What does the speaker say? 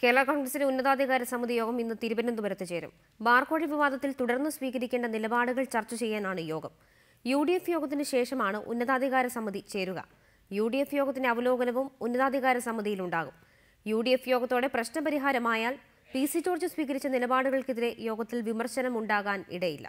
കേരള കോൺഗ്രസിന്റെ ഉന്നതാധികാര സമിതി യോഗം ഇന്ന് തിരുവനന്തപുരത്ത് ചേരും ബാർക്കോഴി വിവാദത്തിൽ തുടർന്ന് സ്വീകരിക്കേണ്ട നിലപാടുകൾ ചർച്ച ചെയ്യാനാണ് യോഗം യു ഡി എഫ് യോഗത്തിന് ശേഷമാണ് ഉന്നതാധികാര സമിതി ചേരുക യു ഡി എഫ് യോഗത്തിന്റെ അവലോകനവും ഉന്നതാധികാര സമിതിയിലുണ്ടാകും യു ഡി എഫ് യോഗത്തോടെ പ്രശ്നപരിഹാരമായാൽ പി സി ജോർജ് സ്വീകരിച്ച നിലപാടുകൾക്കെതിരെ യോഗത്തിൽ വിമർശനം ഉണ്ടാകാൻ ഇടയില്ല